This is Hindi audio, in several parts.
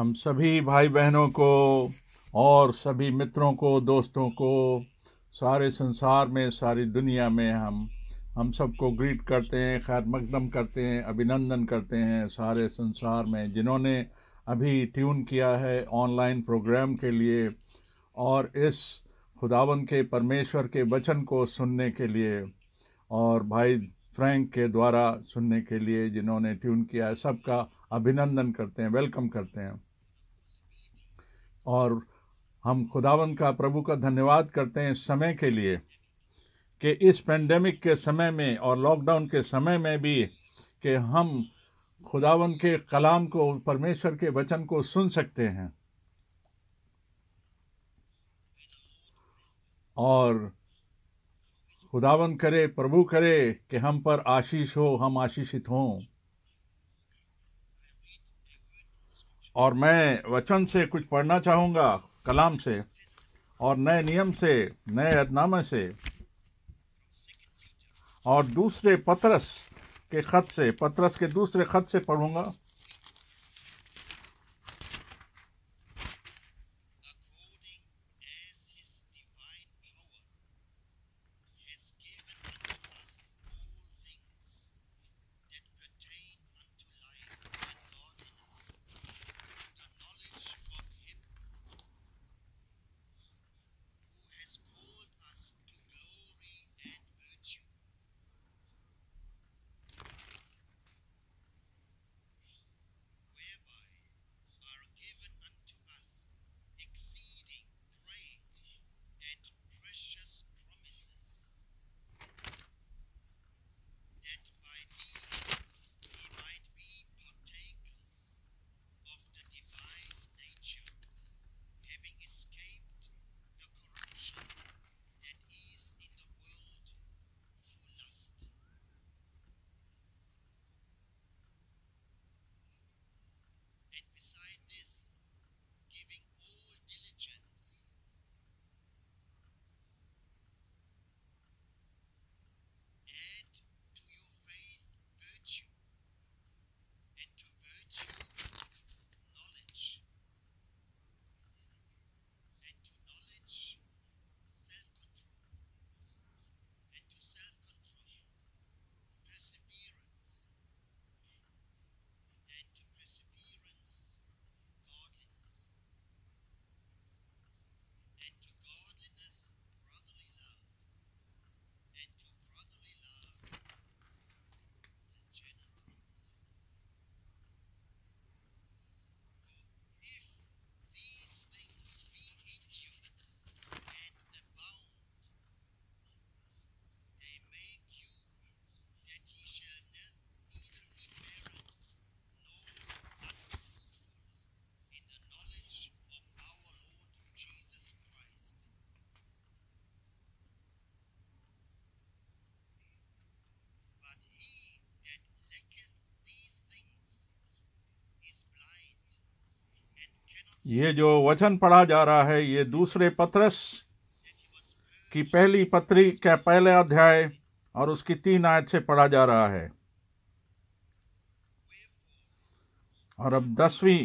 हम सभी भाई बहनों को और सभी मित्रों को दोस्तों को सारे संसार में सारी दुनिया में हम हम सबको ग्रीट करते हैं खैर मकदम करते हैं अभिनंदन करते हैं सारे संसार में जिन्होंने अभी ट्यून किया है ऑनलाइन प्रोग्राम के लिए और इस खुदावन के परमेश्वर के वचन को सुनने के लिए और भाई फ्रैंक के द्वारा सुनने के लिए जिन्होंने ट्यून किया है सबका अभिनंदन करते हैं वेलकम करते हैं और हम खुदावन का प्रभु का धन्यवाद करते हैं समय के लिए कि इस पेंडेमिक के समय में और लॉकडाउन के समय में भी कि हम खुदावन के कलाम को परमेश्वर के वचन को सुन सकते हैं और खुदावन करे प्रभु करे कि हम पर आशीष हो हम आशीषित हों और मैं वचन से कुछ पढ़ना चाहूँगा कलाम से और नए नियम से नए अदनामे से और दूसरे पतरस के ख़त से पत्रस के दूसरे ख़त से पढ़ूँगा ये जो वचन पढ़ा जा रहा है ये दूसरे पत्रस की पहली पत्री का पहले अध्याय और उसकी तीन आयत से पढ़ा जा रहा है और अब दसवीं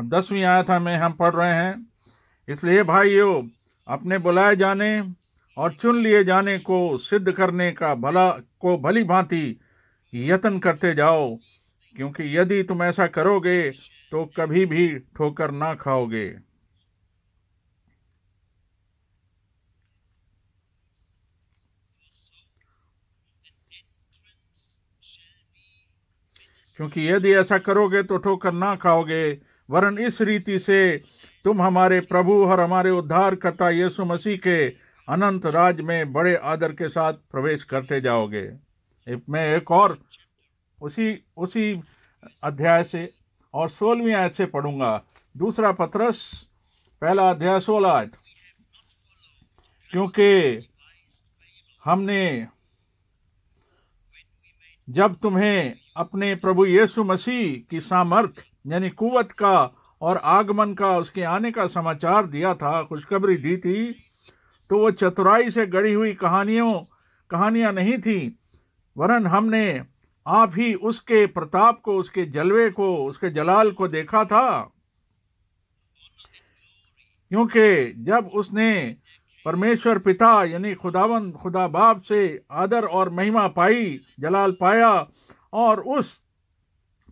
अब दसवीं आयत हमें हम पढ़ रहे हैं इसलिए भाइयों अपने बुलाए जाने और चुन लिए जाने को सिद्ध करने का भला को भली भांति यत्न करते जाओ क्योंकि यदि तुम ऐसा करोगे तो कभी भी ठोकर ना खाओगे क्योंकि यदि ऐसा करोगे तो ठोकर ना खाओगे वरन इस रीति से तुम हमारे प्रभु और हमारे उद्धार करता यीशु मसीह के अनंत राज में बड़े आदर के साथ प्रवेश करते जाओगे मैं एक और उसी उसी अध्याय से और सोलहवीं आयत से पढ़ूंगा दूसरा पत्रस पहला अध्याय सोलह आयत क्योंकि हमने जब तुम्हें अपने प्रभु यीशु मसीह की सामर्थ यानी कुवत का और आगमन का उसके आने का समाचार दिया था खुशखबरी दी थी तो वो चतुराई से गढ़ी हुई कहानियों कहानियां नहीं थी वरन हमने आप ही उसके प्रताप को उसके जलवे को उसके जलाल को देखा था क्योंकि जब उसने परमेश्वर पिता यानी खुदावन खुदा बाप से आदर और महिमा पाई जलाल पाया और उस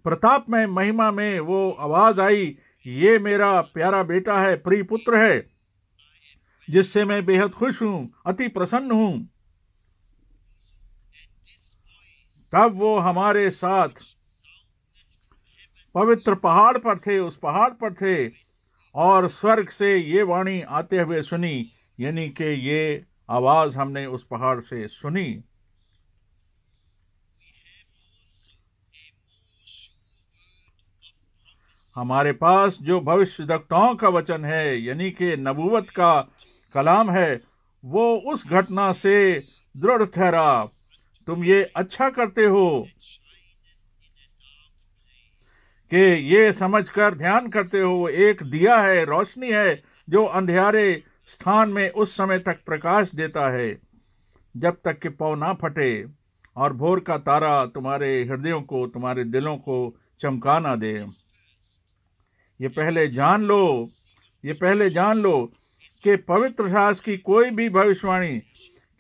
प्रताप में महिमा में वो आवाज़ आई ये मेरा प्यारा बेटा है प्रिय पुत्र है जिससे मैं बेहद खुश हूं अति प्रसन्न हूं तब वो हमारे साथ पवित्र पहाड़ पर थे उस पहाड़ पर थे और स्वर्ग से ये वाणी आते हुए सुनी यानी कि ये आवाज़ हमने उस पहाड़ से सुनी हमारे पास जो भविष्य दक्ताओं का वचन है यानी कि नबूवत का कलाम है वो उस घटना से दृढ़ ठहरा तुम ये अच्छा करते हो कि ये समझकर ध्यान करते हो एक दिया है रोशनी है जो अंधेरे स्थान में उस समय तक प्रकाश देता है जब तक कि पौ ना फटे और भोर का तारा तुम्हारे हृदयों को तुम्हारे दिलों को चमका ना दे ये पहले जान लो ये पहले जान लो कि पवित्र शास की कोई भी भविष्यवाणी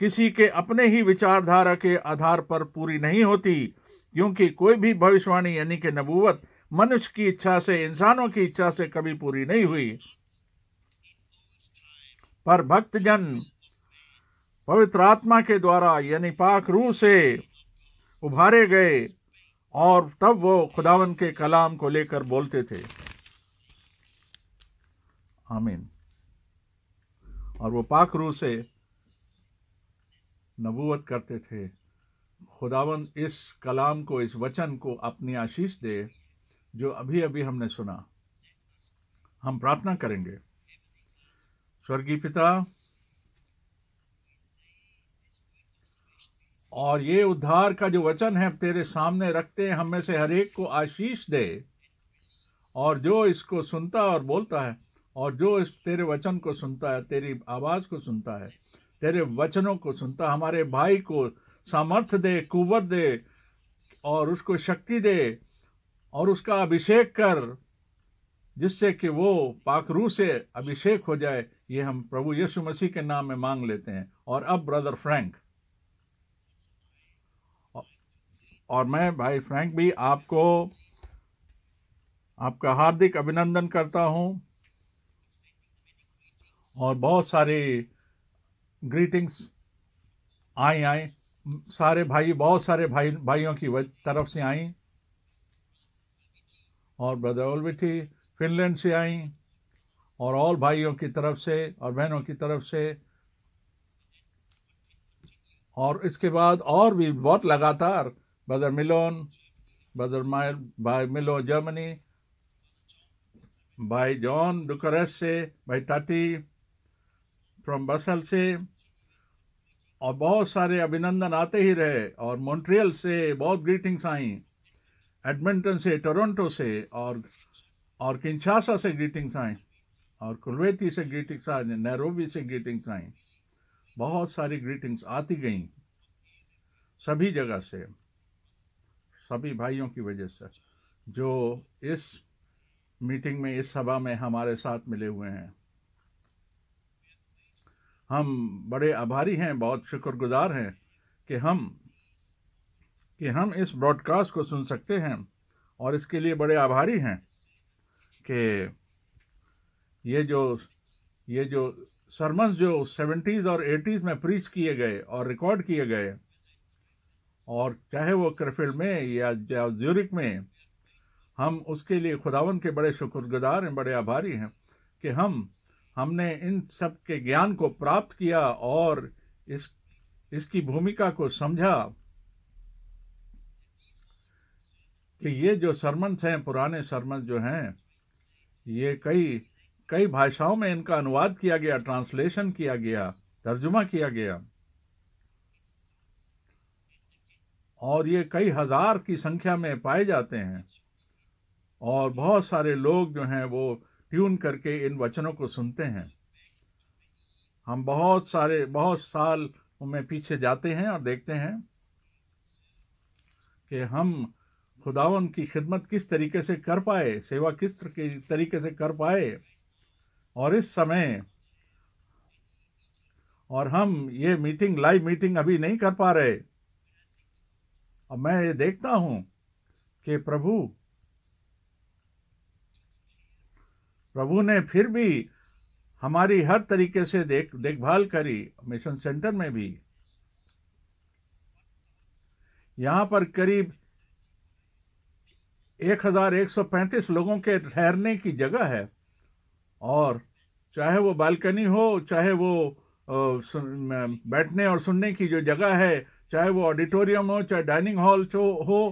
किसी के अपने ही विचारधारा के आधार पर पूरी नहीं होती क्योंकि कोई भी भविष्यवाणी यानी कि नबूवत मनुष्य की इच्छा से इंसानों की इच्छा से कभी पूरी नहीं हुई पर भक्तजन पवित्र आत्मा के द्वारा यानी पाक रूह से उभारे गए और तब वो खुदावन के कलाम को लेकर बोलते थे आमीन और वो पाक रूह से नबूवत करते थे खुदावन इस कलाम को इस वचन को अपनी आशीष दे जो अभी अभी हमने सुना हम प्रार्थना करेंगे स्वर्गीय पिता और ये उद्धार का जो वचन है तेरे सामने रखते हैं हम में से हर एक को आशीष दे और जो इसको सुनता और बोलता है और जो इस तेरे वचन को सुनता है तेरी आवाज़ को सुनता है तेरे वचनों को सुनता हमारे भाई को सामर्थ्य दे कुवत दे और उसको शक्ति दे और उसका अभिषेक कर जिससे कि वो पाखरू से अभिषेक हो जाए ये हम प्रभु यीशु मसीह के नाम में मांग लेते हैं और अब ब्रदर फ्रैंक और मैं भाई फ्रैंक भी आपको आपका हार्दिक अभिनंदन करता हूं और बहुत सारी ग्रीटिंग्स आई आई सारे भाई बहुत सारे भाई भाइयों की तरफ से आई और ब्रदर ओलविटी फिनलैंड से आई और ऑल भाइयों की तरफ से और बहनों की तरफ से और इसके बाद और भी बहुत लगातार ब्रदर मिलोन ब्रदर माय भाई मिलो जर्मनी भाई जॉन डुकरेस से भाई टाटी फ्रॉम बसल से और बहुत सारे अभिनंदन आते ही रहे और मॉन्ट्रियल से बहुत ग्रीटिंग्स आई एडमिंटन से टोरंटो से और और किंचासा से ग्रीटिंग्स आई और कुलवेती से ग्रीटिंग्स आई नैरोबी से ग्रीटिंग्स आई बहुत सारी ग्रीटिंग्स आती गई सभी जगह से सभी भाइयों की वजह से जो इस मीटिंग में इस सभा में हमारे साथ मिले हुए हैं हम बड़े आभारी हैं बहुत शुक्रगुजार हैं कि हम कि हम इस ब्रॉडकास्ट को सुन सकते हैं और इसके लिए बड़े आभारी हैं कि ये जो ये जो सरमस जो सेवेंटीज़ और एटीज़ में प्रीच किए गए और रिकॉर्ड किए गए और चाहे वो क्रिफिल में या ज्यूरिक में हम उसके लिए खुदावन के बड़े शुक्रगुजार हैं बड़े आभारी हैं कि हम हमने इन सब के ज्ञान को प्राप्त किया और इस इसकी भूमिका को समझा कि ये जो सरमंस हैं पुराने सरमंस जो हैं ये कई कई भाषाओं में इनका अनुवाद किया गया ट्रांसलेशन किया गया तर्जुमा किया गया और ये कई हजार की संख्या में पाए जाते हैं और बहुत सारे लोग जो हैं वो ट्यून करके इन वचनों को सुनते हैं हम बहुत सारे बहुत साल में पीछे जाते हैं और देखते हैं कि हम खुदावन की खिदमत किस तरीके से कर पाए सेवा किस तरीके से कर पाए और इस समय और हम ये मीटिंग लाइव मीटिंग अभी नहीं कर पा रहे और मैं ये देखता हूँ कि प्रभु प्रभु ने फिर भी हमारी हर तरीके से देख देखभाल करी मिशन सेंटर में भी यहां पर करीब 1135 लोगों के ठहरने की जगह है और चाहे वो बालकनी हो चाहे वो बैठने और सुनने की जो जगह है चाहे वो ऑडिटोरियम हो चाहे डाइनिंग हॉल हो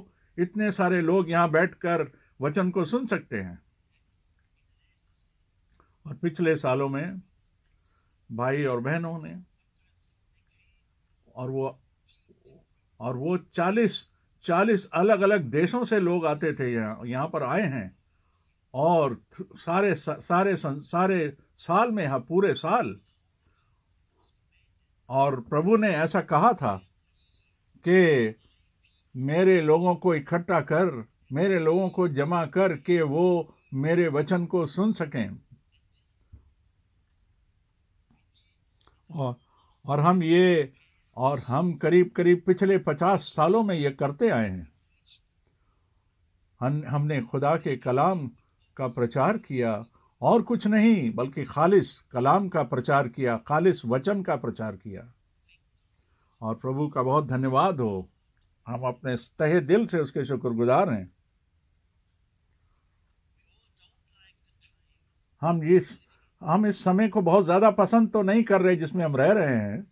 इतने सारे लोग यहाँ बैठकर वचन को सुन सकते हैं और पिछले सालों में भाई और बहनों ने और वो और वो चालीस चालीस अलग अलग देशों से लोग आते थे यहाँ यहाँ पर आए हैं और सारे सारे सारे साल में हाँ पूरे साल और प्रभु ने ऐसा कहा था कि मेरे लोगों को इकट्ठा कर मेरे लोगों को जमा कर के वो मेरे वचन को सुन सकें और और हम ये और हम करीब करीब पिछले पचास सालों में ये करते आए हैं हम, हमने खुदा के कलाम का प्रचार किया और कुछ नहीं बल्कि खालिस कलाम का प्रचार किया खालिस वचन का प्रचार किया और प्रभु का बहुत धन्यवाद हो हम अपने तहे दिल से उसके शुक्रगुजार हैं हम इस हम इस समय को बहुत ज़्यादा पसंद तो नहीं कर रहे जिसमें हम रह रहे हैं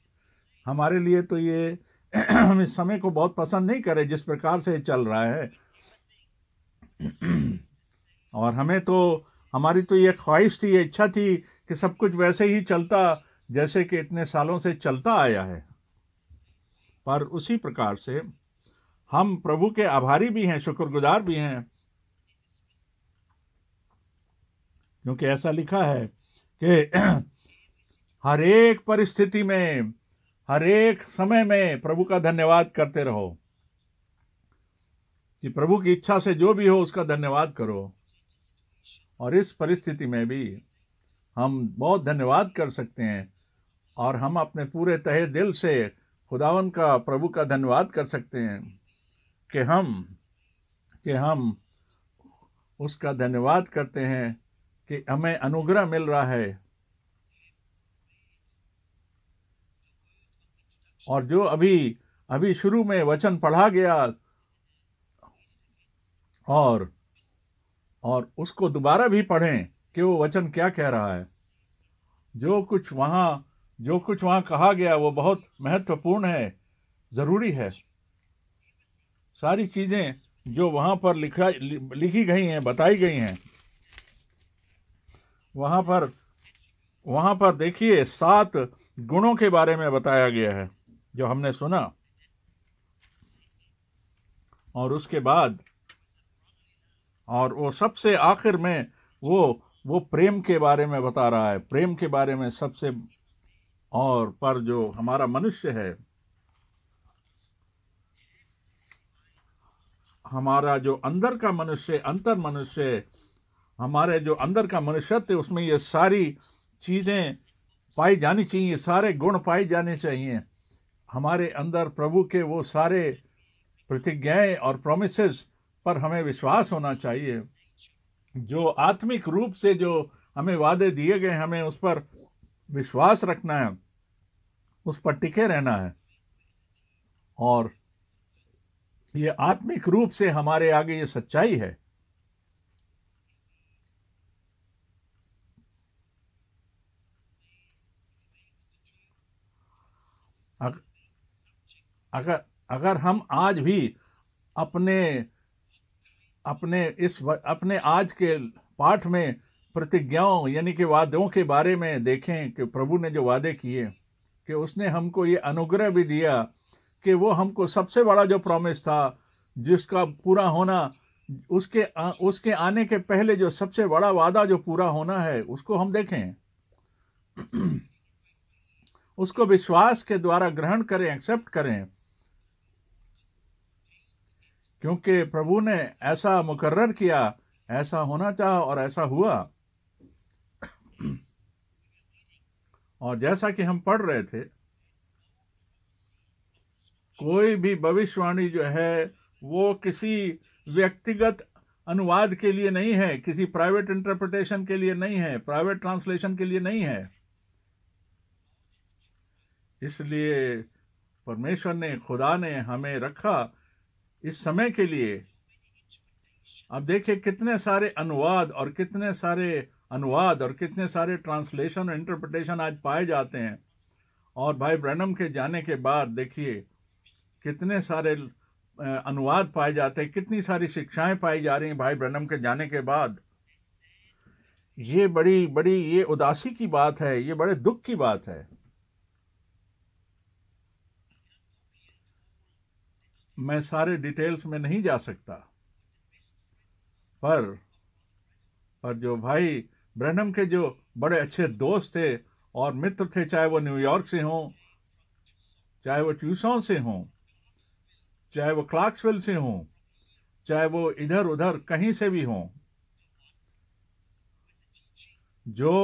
हमारे लिए तो ये हम इस समय को बहुत पसंद नहीं कर रहे जिस प्रकार से चल रहा है और हमें तो हमारी तो ये ख्वाहिश थी ये इच्छा थी कि सब कुछ वैसे ही चलता जैसे कि इतने सालों से चलता आया है पर उसी प्रकार से हम प्रभु के आभारी भी हैं शुक्रगुजार भी हैं क्योंकि ऐसा लिखा है कि हर एक परिस्थिति में हर एक समय में प्रभु का धन्यवाद करते रहो कि प्रभु की इच्छा से जो भी हो उसका धन्यवाद करो और इस परिस्थिति में भी हम बहुत धन्यवाद कर सकते हैं और हम अपने पूरे तहे दिल से खुदावन का प्रभु का धन्यवाद कर सकते हैं कि हम कि हम उसका धन्यवाद करते हैं कि हमें अनुग्रह मिल रहा है और जो अभी अभी शुरू में वचन पढ़ा गया और और उसको दोबारा भी पढ़ें कि वो वचन क्या कह रहा है जो कुछ वहाँ जो कुछ वहाँ कहा गया वो बहुत महत्वपूर्ण है ज़रूरी है सारी चीज़ें जो वहाँ पर लिखा लिखी गई हैं बताई गई हैं वहां पर वहां पर देखिए सात गुणों के बारे में बताया गया है जो हमने सुना और उसके बाद और वो सबसे आखिर में वो वो प्रेम के बारे में बता रहा है प्रेम के बारे में सबसे और पर जो हमारा मनुष्य है हमारा जो अंदर का मनुष्य अंतर मनुष्य हमारे जो अंदर का है उसमें ये सारी चीज़ें पाई जानी चाहिए सारे गुण पाए जाने चाहिए हमारे अंदर प्रभु के वो सारे प्रतिज्ञाएं और प्रोमिसेस पर हमें विश्वास होना चाहिए जो आत्मिक रूप से जो हमें वादे दिए गए हमें उस पर विश्वास रखना है उस पर टिके रहना है और ये आत्मिक रूप से हमारे आगे ये सच्चाई है अगर अगर हम आज भी अपने अपने इस अपने आज के पाठ में प्रतिज्ञाओं यानी कि वादों के बारे में देखें कि प्रभु ने जो वादे किए कि उसने हमको ये अनुग्रह भी दिया कि वो हमको सबसे बड़ा जो प्रॉमिस था जिसका पूरा होना उसके आ, उसके आने के पहले जो सबसे बड़ा वादा जो पूरा होना है उसको हम देखें उसको विश्वास के द्वारा ग्रहण करें एक्सेप्ट करें क्योंकि प्रभु ने ऐसा मुकर्र किया ऐसा होना चाहा और ऐसा हुआ और जैसा कि हम पढ़ रहे थे कोई भी भविष्यवाणी जो है वो किसी व्यक्तिगत अनुवाद के लिए नहीं है किसी प्राइवेट इंटरप्रिटेशन के लिए नहीं है प्राइवेट ट्रांसलेशन के लिए नहीं है इसलिए परमेश्वर ने खुदा ने हमें रखा इस समय के लिए अब देखिए कितने सारे अनुवाद और कितने सारे अनुवाद और कितने सारे ट्रांसलेशन और इंटरप्रटेशन आज पाए जाते हैं और भाई ब्रैनम के जाने के बाद देखिए कितने सारे अनुवाद पाए जाते हैं कितनी सारी शिक्षाएं पाई जा रही हैं भाई ब्रैनम के जाने के बाद ये बड़ी बड़ी ये उदासी की बात है ये बड़े दुख की बात है मैं सारे डिटेल्स में नहीं जा सकता पर पर जो भाई ब्रहणम के जो बड़े अच्छे दोस्त थे और मित्र थे चाहे वो न्यूयॉर्क से हों चाहे वो ट्यूसॉन से हों चाहे वो क्लार्क्सविल से हों चाहे वो इधर उधर कहीं से भी हों जो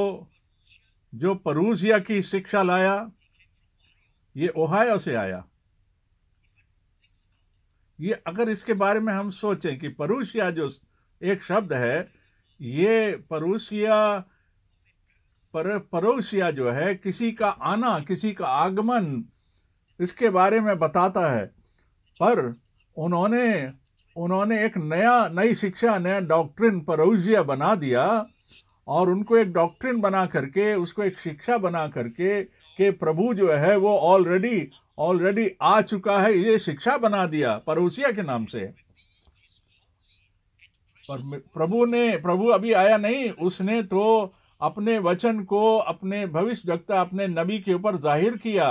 जो परूसिया की शिक्षा लाया ये ओहायो से आया ये अगर इसके बारे में हम सोचें कि परूसिया जो एक शब्द है ये परूसिया पर परोसिया जो है किसी का आना किसी का आगमन इसके बारे में बताता है पर उन्होंने उन्होंने एक नया नई शिक्षा नया डॉक्ट्रिन परोसिया बना दिया और उनको एक डॉक्ट्रिन बना करके उसको एक शिक्षा बना करके के प्रभु जो है वो ऑलरेडी ऑलरेडी आ चुका है ये शिक्षा बना दिया परोसिया के नाम से पर प्रभु ने प्रभु अभी आया नहीं उसने तो अपने वचन को अपने भविष्य वक्ता अपने नबी के ऊपर जाहिर किया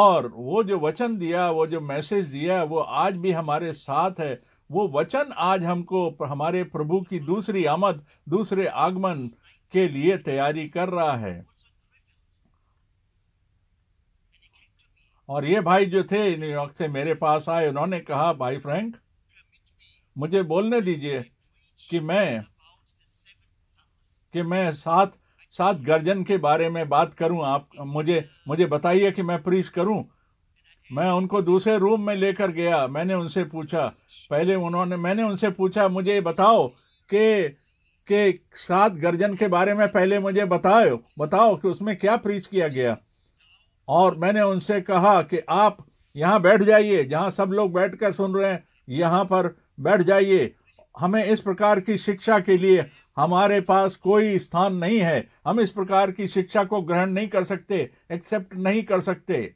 और वो जो वचन दिया वो जो मैसेज दिया वो आज भी हमारे साथ है वो वचन आज हमको हमारे प्रभु की दूसरी आमद दूसरे आगमन के लिए तैयारी कर रहा है और ये भाई जो थे न्यूयॉर्क से मेरे पास आए उन्होंने कहा भाई फ्रैंक मुझे बोलने दीजिए कि मैं कि मैं सात सात गर्जन के बारे में बात करूं आप मुझे मुझे बताइए कि मैं प्रीस करूं मैं उनको दूसरे रूम में लेकर गया मैंने उनसे पूछा पहले उन्होंने मैंने उनसे पूछा मुझे बताओ कि के सात गर्जन के बारे में पहले मुझे बताओ बताओ कि उसमें क्या प्रीच किया गया और मैंने उनसे कहा कि आप यहाँ बैठ जाइए जहाँ सब लोग बैठ कर सुन रहे हैं यहाँ पर बैठ जाइए हमें इस प्रकार की शिक्षा के लिए हमारे पास कोई स्थान नहीं है हम इस प्रकार की शिक्षा को ग्रहण नहीं कर सकते एक्सेप्ट नहीं कर सकते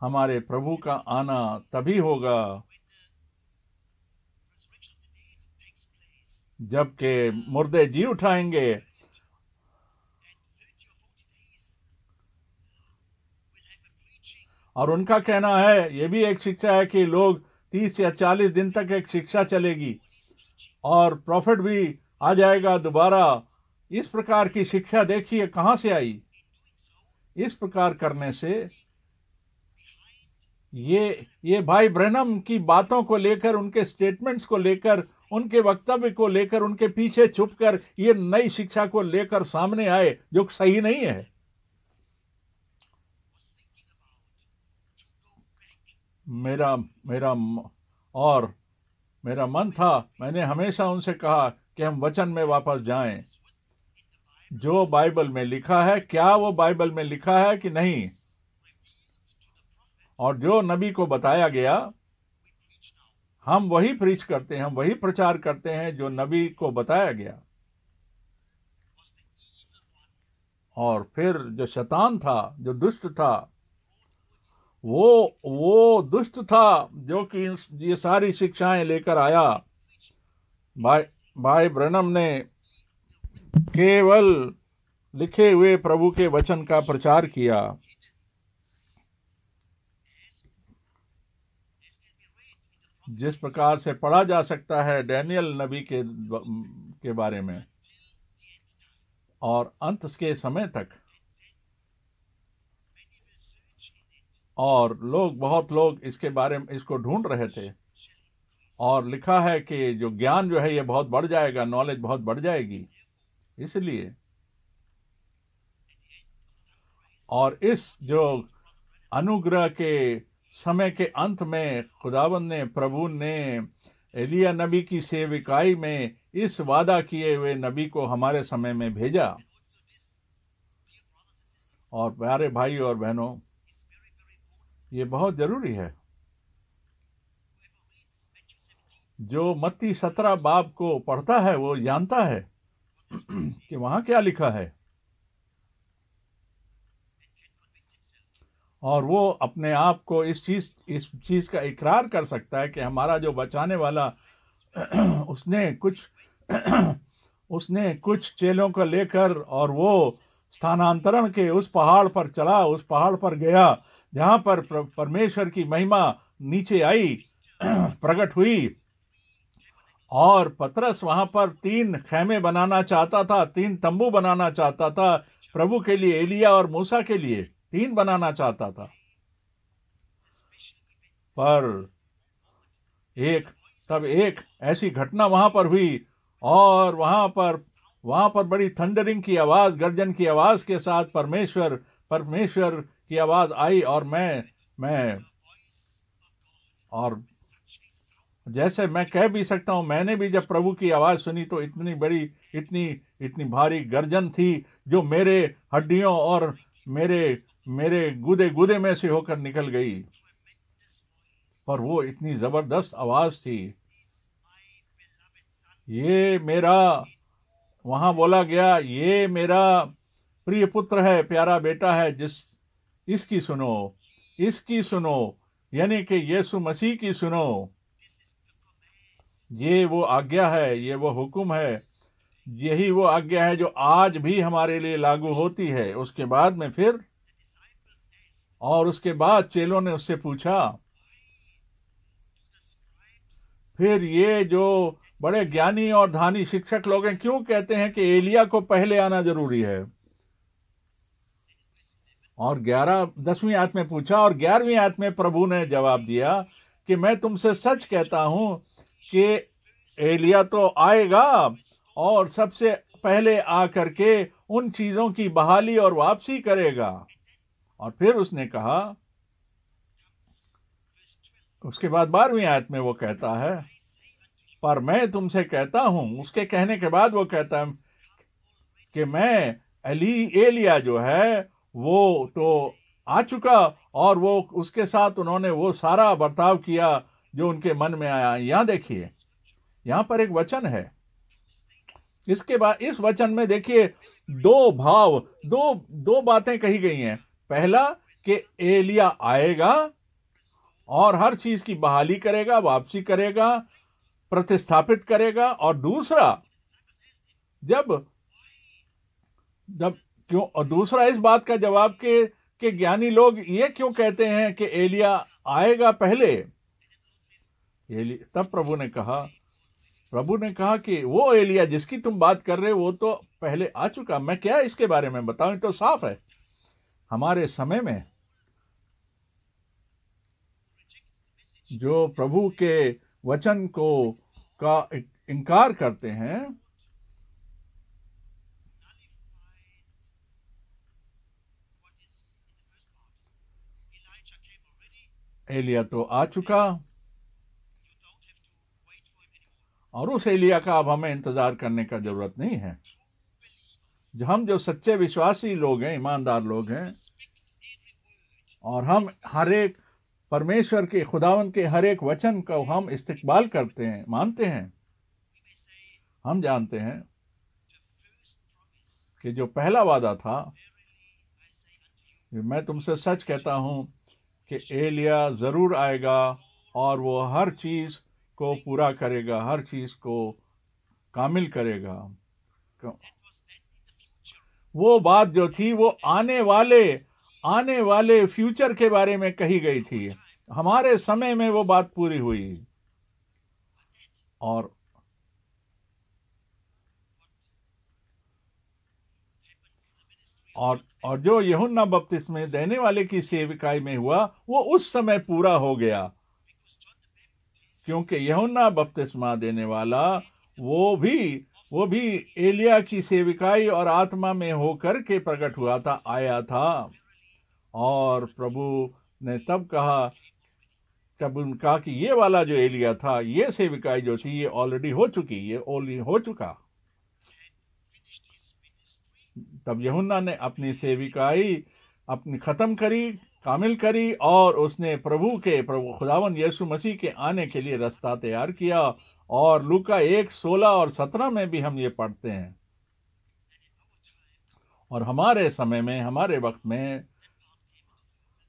हमारे प्रभु का आना तभी होगा जबकि मुर्दे जी उठाएंगे और उनका कहना है यह भी एक शिक्षा है कि लोग तीस या चालीस दिन तक एक शिक्षा चलेगी और प्रॉफिट भी आ जाएगा दोबारा इस प्रकार की शिक्षा देखिए कहाँ से आई इस प्रकार करने से ये ये भाई ब्रहणम की बातों को लेकर उनके स्टेटमेंट्स को लेकर उनके वक्तव्य को लेकर उनके पीछे छुपकर ये नई शिक्षा को लेकर सामने आए जो सही नहीं है मेरा मेरा और मेरा मन था मैंने हमेशा उनसे कहा कि हम वचन में वापस जाएं जो बाइबल में लिखा है क्या वो बाइबल में लिखा है कि नहीं और जो नबी को बताया गया हम वही प्रीच करते हैं हम वही प्रचार करते हैं जो नबी को बताया गया और फिर जो शैतान था जो दुष्ट था वो वो दुष्ट था जो कि ये सारी शिक्षाएं लेकर आया भाई भाई ब्रनम ने केवल लिखे हुए प्रभु के वचन का प्रचार किया जिस प्रकार से पढ़ा जा सकता है डैनियल नबी के के बारे में और अंत के समय तक और लोग बहुत लोग इसके बारे में इसको ढूंढ रहे थे और लिखा है कि जो ज्ञान जो है ये बहुत बढ़ जाएगा नॉलेज बहुत बढ़ जाएगी इसलिए और इस जो अनुग्रह के समय के अंत में खुदावन ने प्रभु ने एलिया नबी की सेविकाई में इस वादा किए हुए नबी को हमारे समय में भेजा और प्यारे भाई और बहनों ये बहुत जरूरी है जो मत्ती सत्रह बाब को पढ़ता है वो जानता है कि वहां क्या लिखा है और वो अपने आप को इस चीज़ इस चीज़ का इकरार कर सकता है कि हमारा जो बचाने वाला उसने कुछ उसने कुछ चेलों को लेकर और वो स्थानांतरण के उस पहाड़ पर चला उस पहाड़ पर गया जहाँ पर परमेश्वर की महिमा नीचे आई प्रकट हुई और पतरस वहाँ पर तीन खैमे बनाना चाहता था तीन तंबू बनाना चाहता था प्रभु के लिए एलिया और मूसा के लिए तीन बनाना चाहता था पर एक तब एक ऐसी घटना वहां पर हुई और वहां पर वहां पर बड़ी थंडरिंग की आवाज गर्जन की आवाज के साथ परमेश्वर परमेश्वर की आवाज आई और मैं मैं और जैसे मैं कह भी सकता हूं मैंने भी जब प्रभु की आवाज सुनी तो इतनी बड़ी इतनी इतनी भारी गर्जन थी जो मेरे हड्डियों और मेरे मेरे गुदे गुदे में से होकर निकल गई पर वो इतनी ज़बरदस्त आवाज़ थी ये मेरा वहां बोला गया ये मेरा प्रिय पुत्र है प्यारा बेटा है जिस इसकी सुनो इसकी सुनो यानी कि यीशु मसीह की सुनो ये वो आज्ञा है ये वो हुक्म है यही वो आज्ञा है जो आज भी हमारे लिए लागू होती है उसके बाद में फिर और उसके बाद चेलों ने उससे पूछा फिर ये जो बड़े ज्ञानी और धानी शिक्षक लोग हैं क्यों कहते हैं कि एलिया को पहले आना जरूरी है और ग्यारह दसवीं आयत में पूछा और ग्यारहवीं आयत में प्रभु ने जवाब दिया कि मैं तुमसे सच कहता हूं कि एलिया तो आएगा और सबसे पहले आकर के उन चीजों की बहाली और वापसी करेगा और फिर उसने कहा उसके बाद बारहवीं आयत में वो कहता है पर मैं तुमसे कहता हूं उसके कहने के बाद वो कहता है कि मैं अली एलिया जो है वो तो आ चुका और वो उसके साथ उन्होंने वो सारा बर्ताव किया जो उनके मन में आया यहां देखिए यहां पर एक वचन है इसके बाद इस वचन में देखिए दो भाव दो दो बातें कही गई हैं पहला कि एलिया आएगा और हर चीज की बहाली करेगा वापसी करेगा प्रतिस्थापित करेगा और दूसरा जब जब क्यों और दूसरा इस बात का जवाब के के ज्ञानी लोग ये क्यों कहते हैं कि एलिया आएगा पहले तब प्रभु ने कहा प्रभु ने कहा कि वो एलिया जिसकी तुम बात कर रहे हो वो तो पहले आ चुका मैं क्या इसके बारे में बताऊं तो साफ है हमारे समय में जो प्रभु के वचन को का इनकार करते हैं एलिया तो आ चुका और उस एलिया का अब हमें इंतजार करने का जरूरत नहीं है हम जो सच्चे विश्वासी लोग हैं ईमानदार लोग हैं और हम हर एक परमेश्वर के खुदावन के हर एक वचन को हम इस्तकबाल करते हैं मानते हैं हम जानते हैं कि जो पहला वादा था मैं तुमसे सच कहता हूं कि एलिया ज़रूर आएगा और वो हर चीज़ को पूरा करेगा हर चीज़ को कामिल करेगा वो बात जो थी वो आने वाले आने वाले फ्यूचर के बारे में कही गई थी हमारे समय में वो बात पूरी हुई और और और जो यहुन्ना बपतिस में देने वाले की सेविकाई में हुआ वो उस समय पूरा हो गया क्योंकि यहुन्ना बपतिस्मा देने वाला वो भी वो भी एलिया की सेविकाई और आत्मा में होकर के प्रकट हुआ था आया था और प्रभु ने तब कहा तब कहा कि ये वाला जो एलिया था ये सेविकाई जो थी ये ऑलरेडी हो चुकी ये ओली हो चुका तब यहुन्ना ने अपनी सेविकाई अपनी ख़त्म करी कामिल करी और उसने प्रभु के प्रभु खुदावन यीशु मसीह के आने के लिए रास्ता तैयार किया और लुका एक सोलह और सत्रह में भी हम ये पढ़ते हैं और हमारे समय में हमारे वक्त में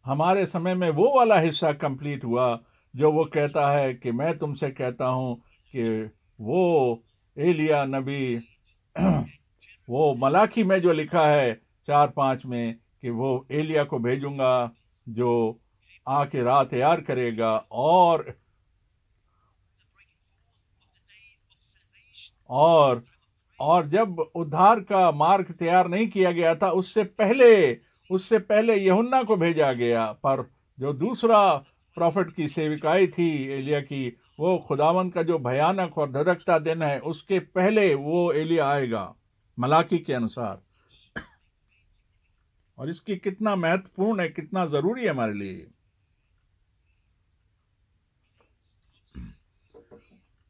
हमारे समय में वो वाला हिस्सा कंप्लीट हुआ जो वो कहता है कि मैं तुमसे कहता हूँ कि वो एलिया नबी वो मलाखी में जो लिखा है चार पाँच में कि वो एलिया को भेजूंगा जो आके राह तैयार करेगा और और और जब उद्धार का मार्ग तैयार नहीं किया गया था उससे पहले उससे पहले यहुन्ना को भेजा गया पर जो दूसरा प्रॉफिट की सेविकाई थी एलिया की वो खुदावन का जो भयानक और धड़कता दिन है उसके पहले वो एलिया आएगा मलाकी के अनुसार और इसकी कितना महत्वपूर्ण है कितना जरूरी है हमारे लिए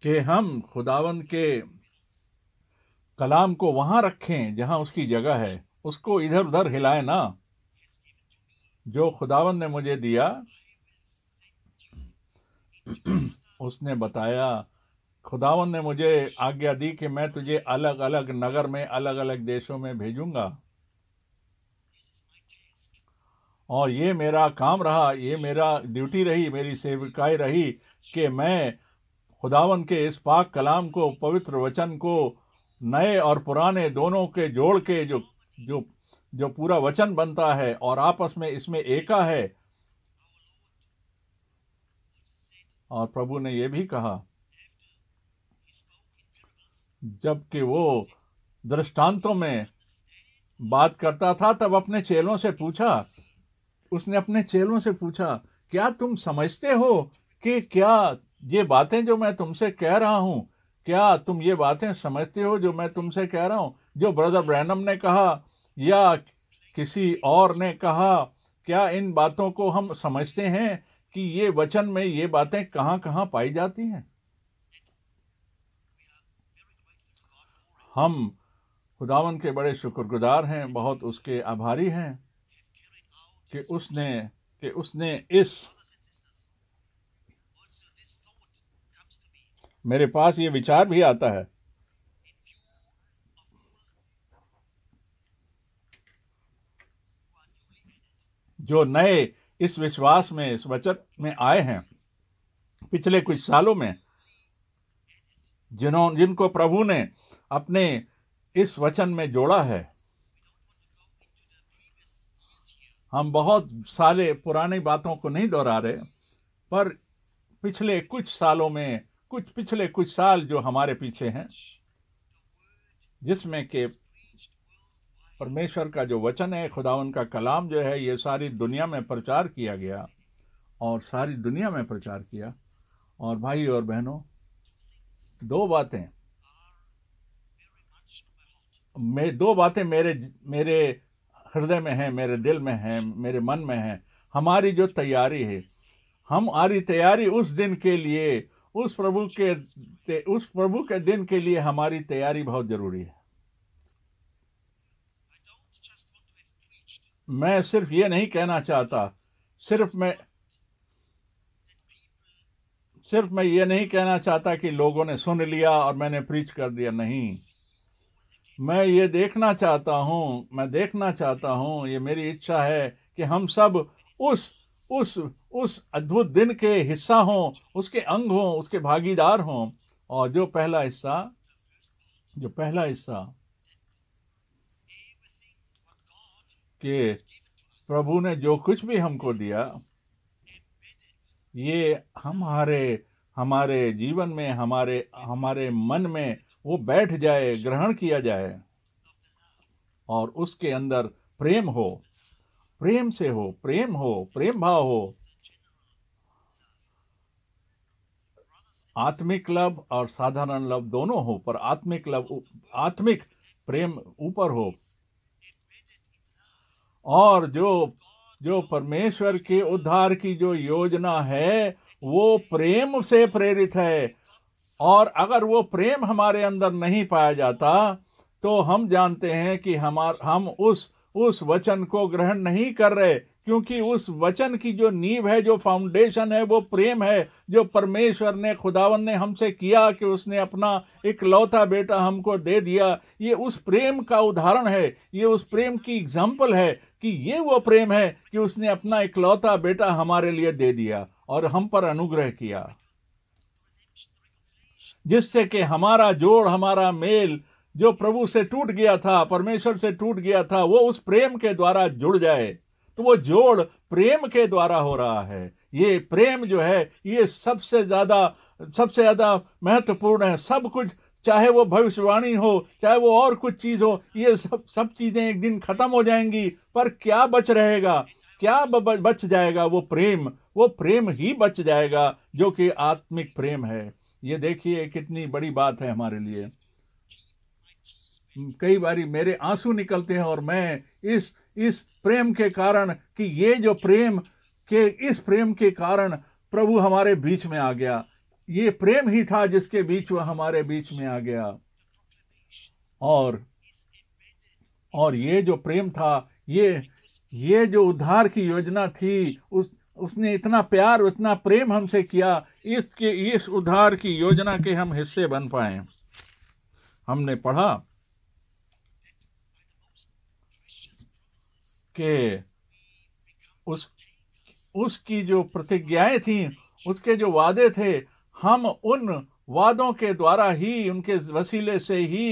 कि हम खुदावन के कलाम को वहां रखें जहां उसकी जगह है उसको इधर उधर हिलाए ना जो खुदावन ने मुझे दिया उसने बताया खुदावन ने मुझे आज्ञा दी कि मैं तुझे अलग अलग नगर में अलग अलग देशों में भेजूंगा और ये मेरा काम रहा ये मेरा ड्यूटी रही मेरी सेविकाई रही कि मैं खुदावन के इस पाक कलाम को पवित्र वचन को नए और पुराने दोनों के जोड़ के जो जो जो पूरा वचन बनता है और आपस में इसमें एका है और प्रभु ने यह भी कहा जबकि वो दृष्टांतों में बात करता था तब अपने चेलों से पूछा उसने अपने चेलों से पूछा क्या तुम समझते हो कि क्या ये बातें जो मैं तुमसे कह रहा हूं क्या तुम ये बातें समझते हो जो मैं तुमसे कह रहा हूं जो ब्रदर ब्रैनम ने कहा या किसी और ने कहा क्या इन बातों को हम समझते हैं कि ये वचन में ये बातें कहाँ कहाँ पाई जाती हैं हम खुदावन के बड़े शुक्रगुजार हैं बहुत उसके आभारी हैं कि उसने कि उसने इस मेरे पास ये विचार भी आता है जो नए इस विश्वास में इस वचन में आए हैं पिछले कुछ सालों में जिन्हों जिनको प्रभु ने अपने इस वचन में जोड़ा है हम बहुत सारे पुरानी बातों को नहीं दोहरा रहे पर पिछले कुछ सालों में कुछ पिछले कुछ साल जो हमारे पीछे हैं जिसमें के परमेश्वर का जो वचन है खुदावन का कलाम जो है ये सारी दुनिया में प्रचार किया गया और सारी दुनिया में प्रचार किया और भाई और बहनों दो बातें मैं दो बातें मेरे मेरे हृदय में है मेरे दिल में है मेरे मन में है हमारी जो तैयारी है हम हमारी तैयारी उस दिन के लिए उस प्रभु के उस प्रभु के दिन के लिए हमारी तैयारी बहुत जरूरी है मैं सिर्फ ये नहीं कहना चाहता सिर्फ मैं सिर्फ मैं ये नहीं कहना चाहता कि लोगों ने सुन लिया और मैंने प्रीच कर दिया नहीं मैं ये देखना चाहता हूँ मैं देखना चाहता हूँ ये मेरी इच्छा है कि हम सब उस उस उस अद्भुत दिन के हिस्सा हों उसके अंग हों उसके भागीदार हों और जो पहला हिस्सा जो पहला हिस्सा के प्रभु ने जो कुछ भी हमको दिया ये हमारे हमारे जीवन में हमारे हमारे मन में वो बैठ जाए ग्रहण किया जाए और उसके अंदर प्रेम हो प्रेम से हो प्रेम हो प्रेम भाव हो आत्मिक लव और साधारण लव दोनों हो पर आत्मिक लव आत्मिक प्रेम ऊपर हो और जो जो परमेश्वर के उद्धार की जो योजना है वो प्रेम से प्रेरित है और अगर वो प्रेम हमारे अंदर नहीं पाया जाता तो हम जानते हैं कि हमार हम उस उस वचन को ग्रहण नहीं कर रहे क्योंकि उस वचन की जो नींव है जो फाउंडेशन है वो प्रेम है जो परमेश्वर ने खुदावन ने हमसे किया कि उसने अपना इकलौता बेटा हमको दे दिया ये उस प्रेम का उदाहरण है ये उस प्रेम की एग्जाम्पल है कि ये वो प्रेम है कि उसने अपना इकलौता बेटा हमारे लिए दे दिया और हम पर अनुग्रह किया जिससे कि हमारा जोड़ हमारा मेल जो प्रभु से टूट गया था परमेश्वर से टूट गया था वो उस प्रेम के द्वारा जुड़ जाए तो वो जोड़ प्रेम के द्वारा हो रहा है ये प्रेम जो है ये सबसे ज़्यादा सबसे ज़्यादा महत्वपूर्ण है सब कुछ चाहे वो भविष्यवाणी हो चाहे वो और कुछ चीज़ हो ये सब सब चीज़ें एक दिन ख़त्म हो जाएंगी पर क्या बच रहेगा क्या बच जाएगा वो प्रेम वो प्रेम ही बच जाएगा जो कि आत्मिक प्रेम है ये देखिए कितनी बड़ी बात है हमारे लिए हम्म, कई बारी मेरे आंसू निकलते हैं और मैं इस इस प्रेम के कारण कि ये जो प्रेम के इस प्रेम के कारण प्रभु हमारे बीच में आ गया ये प्रेम ही था जिसके बीच वह हमारे बीच में आ गया और और ये जो प्रेम था ये ये जो उद्धार की योजना थी उस उसने इतना प्यार इतना प्रेम हमसे किया इसके इस उद्धार की योजना के हम हिस्से बन पाए हमने पढ़ा के उस उसकी जो प्रतिज्ञाएं थी उसके जो वादे थे हम उन वादों के द्वारा ही उनके वसीले से ही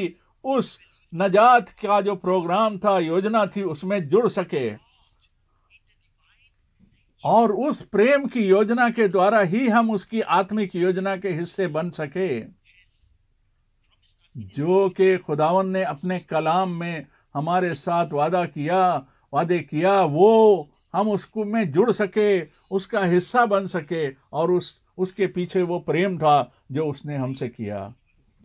उस नजात का जो प्रोग्राम था योजना थी उसमें जुड़ सके और उस प्रेम की योजना के द्वारा ही हम उसकी आत्मिक योजना के हिस्से बन सके जो कि खुदावन ने अपने कलाम में हमारे साथ वादा किया वादे किया वो हम उसको में जुड़ सके उसका हिस्सा बन सके और उस उसके पीछे वो प्रेम था जो उसने हमसे किया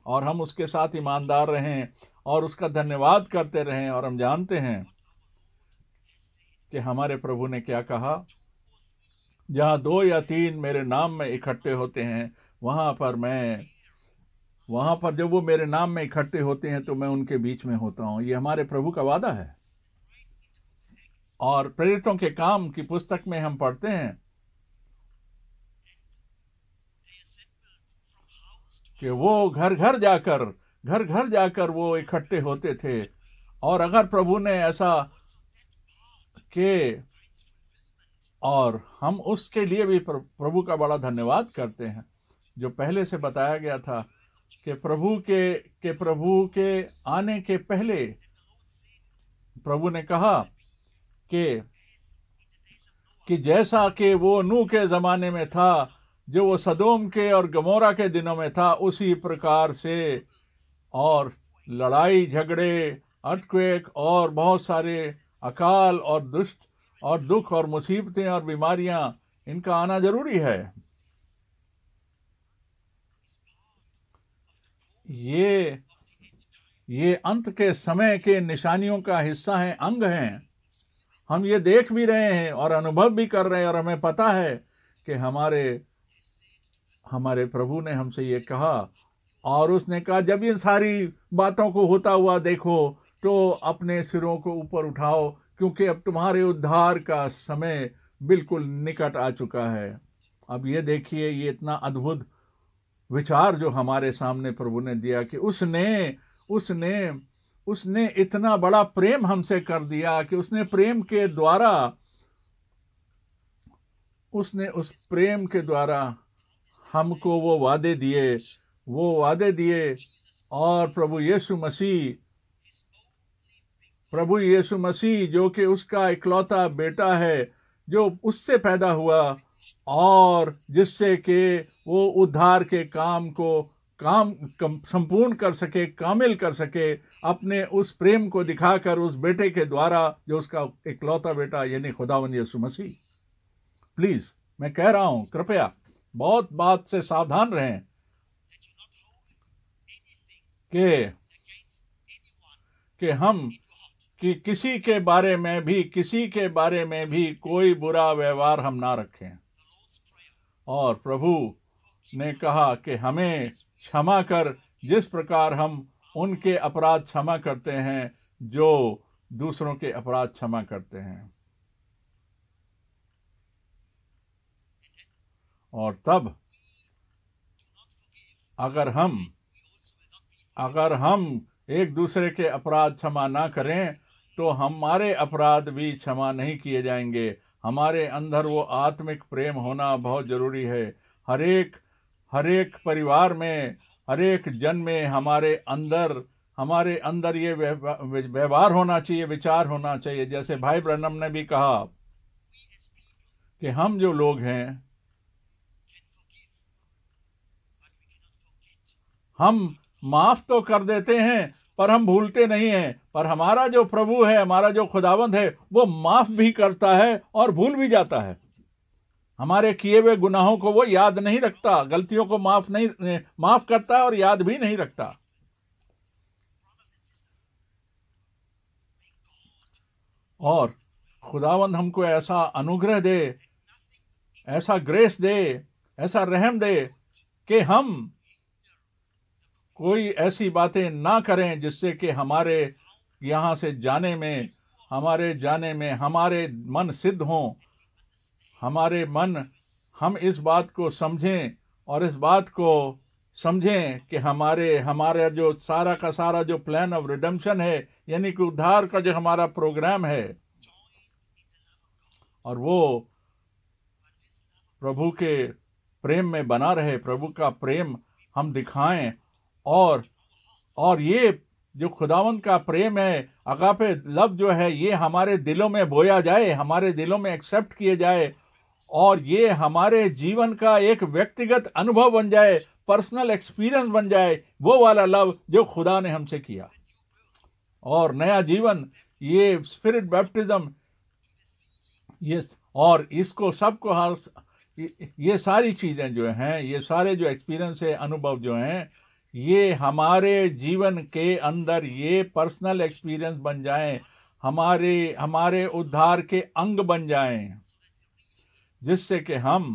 और हम उसके साथ ईमानदार रहें और उसका धन्यवाद करते रहें और हम जानते हैं कि हमारे प्रभु ने क्या कहा जहाँ दो या तीन मेरे नाम में इकट्ठे होते हैं वहाँ पर मैं वहाँ पर जब वो मेरे नाम में इकट्ठे होते हैं तो मैं उनके बीच में होता हूँ ये हमारे प्रभु का वादा है और प्रेरितों के काम की पुस्तक में हम पढ़ते हैं कि वो घर घर जाकर घर घर जाकर वो इकट्ठे होते थे और अगर प्रभु ने ऐसा के और हम उसके लिए भी प्रभु का बड़ा धन्यवाद करते हैं जो पहले से बताया गया था कि प्रभु के के प्रभु के आने के पहले प्रभु ने कहा कि कि जैसा कि वो नू के ज़माने में था जो वो सदोम के और गमोरा के दिनों में था उसी प्रकार से और लड़ाई झगड़े अर्थक्वेक और बहुत सारे अकाल और दुष्ट और दुख और मुसीबतें और बीमारियां इनका आना जरूरी है ये ये अंत के समय के निशानियों का हिस्सा है अंग हैं हम ये देख भी रहे हैं और अनुभव भी कर रहे हैं और हमें पता है कि हमारे हमारे प्रभु ने हमसे ये कहा और उसने कहा जब इन सारी बातों को होता हुआ देखो तो अपने सिरों को ऊपर उठाओ क्योंकि अब तुम्हारे उद्धार का समय बिल्कुल निकट आ चुका है अब ये देखिए ये इतना अद्भुत विचार जो हमारे सामने प्रभु ने दिया कि उसने उसने उसने इतना बड़ा प्रेम हमसे कर दिया कि उसने प्रेम के द्वारा उसने उस प्रेम के द्वारा हमको वो वादे दिए वो वादे दिए और प्रभु यीशु मसीह प्रभु यीशु मसीह जो कि उसका इकलौता बेटा है जो उससे पैदा हुआ और जिससे कि वो उद्धार के काम को काम संपूर्ण कर सके कामिल कर सके अपने उस प्रेम को दिखाकर उस बेटे के द्वारा जो उसका इकलौता बेटा यानी खुदावन यसु मसीह प्लीज़ मैं कह रहा हूं कृपया बहुत बात से सावधान रहें के, के हम कि किसी के बारे में भी किसी के बारे में भी कोई बुरा व्यवहार हम ना रखें और प्रभु ने कहा कि हमें क्षमा कर जिस प्रकार हम उनके अपराध क्षमा करते हैं जो दूसरों के अपराध क्षमा करते हैं और तब अगर हम अगर हम एक दूसरे के अपराध क्षमा ना करें तो हमारे अपराध भी क्षमा नहीं किए जाएंगे हमारे अंदर वो आत्मिक प्रेम होना बहुत जरूरी है हरेक हरेक परिवार में हरेक जन में हमारे अंदर हमारे अंदर ये व्यवहार होना चाहिए विचार होना चाहिए जैसे भाई ब्रनम ने भी कहा कि हम जो लोग हैं हम माफ तो कर देते हैं पर हम भूलते नहीं हैं पर हमारा जो प्रभु है हमारा जो खुदावंद है वो माफ़ भी करता है और भूल भी जाता है हमारे किए हुए गुनाहों को वो याद नहीं रखता गलतियों को माफ़ नहीं माफ़ करता और याद भी नहीं रखता और खुदावंद हमको ऐसा अनुग्रह दे ऐसा ग्रेस दे ऐसा रहम दे कि हम कोई ऐसी बातें ना करें जिससे कि हमारे यहाँ से जाने में हमारे जाने में हमारे मन सिद्ध हों हमारे मन हम इस बात को समझें और इस बात को समझें कि हमारे हमारा जो सारा का सारा जो प्लान ऑफ रिडम्पशन है यानी कि उद्धार का जो हमारा प्रोग्राम है और वो प्रभु के प्रेम में बना रहे प्रभु का प्रेम हम दिखाएं और और ये जो खुदावन का प्रेम है अगापे लव जो है ये हमारे दिलों में बोया जाए हमारे दिलों में एक्सेप्ट किए जाए और ये हमारे जीवन का एक व्यक्तिगत अनुभव बन जाए पर्सनल एक्सपीरियंस बन जाए वो वाला लव जो खुदा ने हमसे किया और नया जीवन ये स्पिरिट बैप्टिज्म ये और इसको सबको हर ये सारी चीज़ें जो हैं ये सारे जो एक्सपीरियंस है अनुभव जो हैं ये हमारे जीवन के अंदर ये पर्सनल एक्सपीरियंस बन जाएं हमारे हमारे उद्धार के अंग बन जाएं जिससे कि हम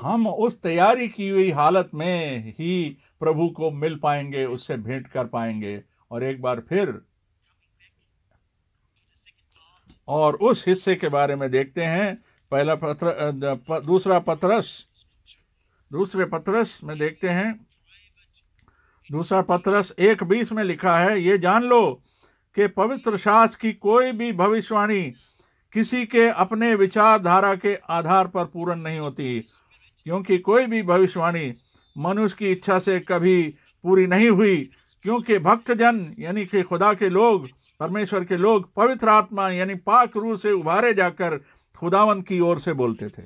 हम उस तैयारी की हुई हालत में ही प्रभु को मिल पाएंगे उससे भेंट कर पाएंगे और एक बार फिर और उस हिस्से के बारे में देखते हैं पहला पत्र दूसरा पत्रस दूसरे पत्रस में देखते हैं दूसरा पत्रस एक बीस में लिखा है ये जान लो कि पवित्र शास्त्र की कोई भी भविष्यवाणी किसी के अपने विचारधारा के आधार पर पूर्ण नहीं होती क्योंकि कोई भी भविष्यवाणी मनुष्य की इच्छा से कभी पूरी नहीं हुई क्योंकि भक्तजन यानी कि खुदा के लोग परमेश्वर के लोग पवित्र आत्मा यानी पाक रूह से उभारे जाकर खुदावन की ओर से बोलते थे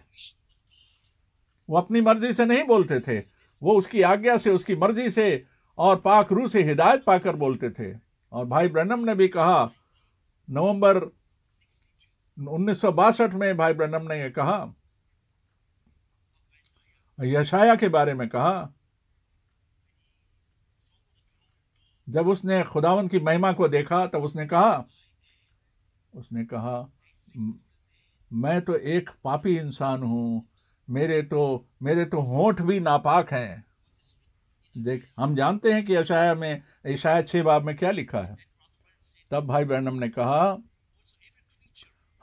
वो अपनी मर्जी से नहीं बोलते थे वो उसकी आज्ञा से उसकी मर्जी से और पाक रू से हिदायत पाकर बोलते थे और भाई ब्रनम ने भी कहा नवंबर उन्नीस में भाई ब्रनम ने यह कहा यशाया के बारे में कहा जब उसने खुदावन की महिमा को देखा तब उसने कहा उसने कहा मैं तो एक पापी इंसान हूं मेरे तो मेरे तो होठ भी नापाक हैं देख हम जानते हैं कि ईशाया में ईशाया छः बाब में क्या लिखा है तब भाई बहनम ने कहा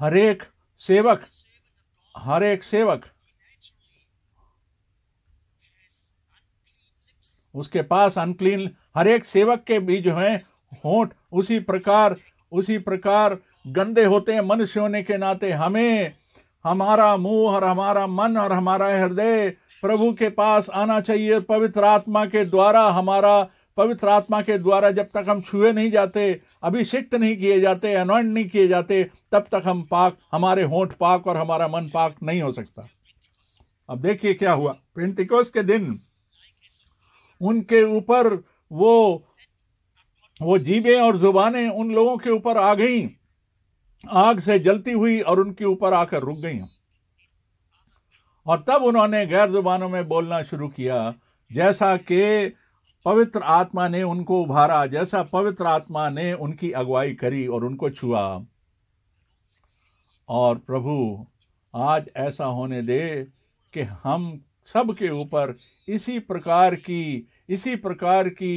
हरेक सेवक हरेक सेवक उसके पास अनक्लीन हरेक सेवक के भी जो है होंठ उसी प्रकार उसी प्रकार गंदे होते हैं मनुष्य होने के नाते हमें हमारा मुंह और हमारा मन और हमारा हृदय प्रभु के पास आना चाहिए पवित्र आत्मा के द्वारा हमारा पवित्र आत्मा के द्वारा जब तक हम छुए नहीं जाते अभिषिक्त नहीं किए जाते अनोइंट नहीं किए जाते तब तक हम पाक हमारे होंठ पाक और हमारा मन पाक नहीं हो सकता अब देखिए क्या हुआ पेंटिकोस के दिन उनके ऊपर वो वो जीबें और जुबानें उन लोगों के ऊपर आ गईं आग से जलती हुई और उनके ऊपर आकर रुक गई और तब उन्होंने गैर जुबानों में बोलना शुरू किया जैसा कि पवित्र आत्मा ने उनको उभारा जैसा पवित्र आत्मा ने उनकी अगुवाई करी और उनको छुआ और प्रभु आज ऐसा होने दे कि हम सब के ऊपर इसी प्रकार की इसी प्रकार की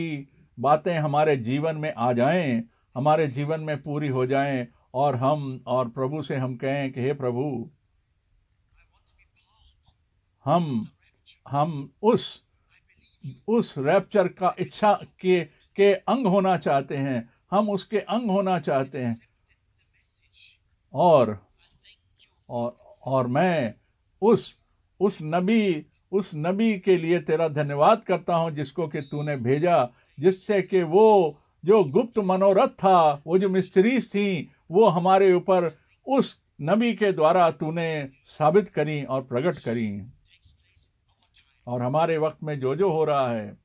बातें हमारे जीवन में आ जाएं हमारे जीवन में पूरी हो जाएं और हम और प्रभु से हम कहें कि हे प्रभु हम हम उस उस रैप्चर का इच्छा के के अंग होना चाहते हैं हम उसके अंग होना चाहते हैं और और और मैं उस उस नबी उस नबी के लिए तेरा धन्यवाद करता हूँ जिसको कि तूने भेजा जिससे कि वो जो गुप्त मनोरथ था वो जो मिस्ट्रीज थी वो हमारे ऊपर उस नबी के द्वारा तूने साबित करी और प्रकट करी और हमारे वक्त में जो जो हो रहा है